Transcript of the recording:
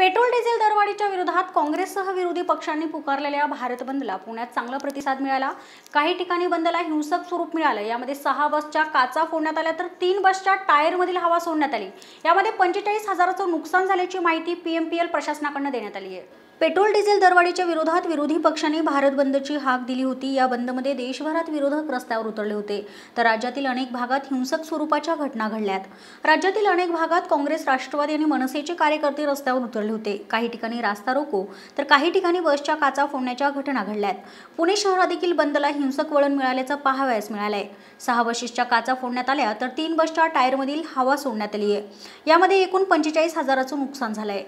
petrol diesel दरवाढीच्या विरोधात काँग्रेससह विरोधी पक्षांनी पुकारलेल्या भारत बंदला पुण्यात चांगला प्रतिसाद मिळाला काही ठिकाणी बंदला हिंसक स्वरूप मिळालं यामध्ये सहा बसच्या काचा फोडण्यात आल्या तर तीन बसच्या टायरमधील हवा सोडण्यात आली यामध्ये पंचेचाळीस हजाराचं नुकसान झाल्याची माहिती पीएमपीएल प्रशासनाकडनं देण्यात आली आहे पेट्रोल डिझेल दरवाढीच्या विरोधात विरोधी पक्षांनी भारत बंदची हाक दिली होती या बंदमध्ये देशभरात विरोधक रस्त्यावर उतरले होते तर राज्यातील अनेक भागात हिंसक स्वरूपाच्या घटना घडल्यात राज्यातील अनेक भागात काँग्रेस राष्ट्रवादी आणि मनसेचे कार्यकर्ते रस्त्यावर उतरले होते काही ठिकाणी रास्ता रोको तर काही ठिकाणी बसच्या काचा फोडण्याच्या घटना घडल्यात पुणे शहरात देखील बंदला हिंसक वळण मिळाल्याचं पाहावयास मिळालंय सहा बसेसच्या काचा फोडण्यात आल्या तर तीन बसच्या टायरमधील हवा सोडण्यात आली आहे यामध्ये एकूण पंचेचाळीस हजाराचं नुकसान झालंय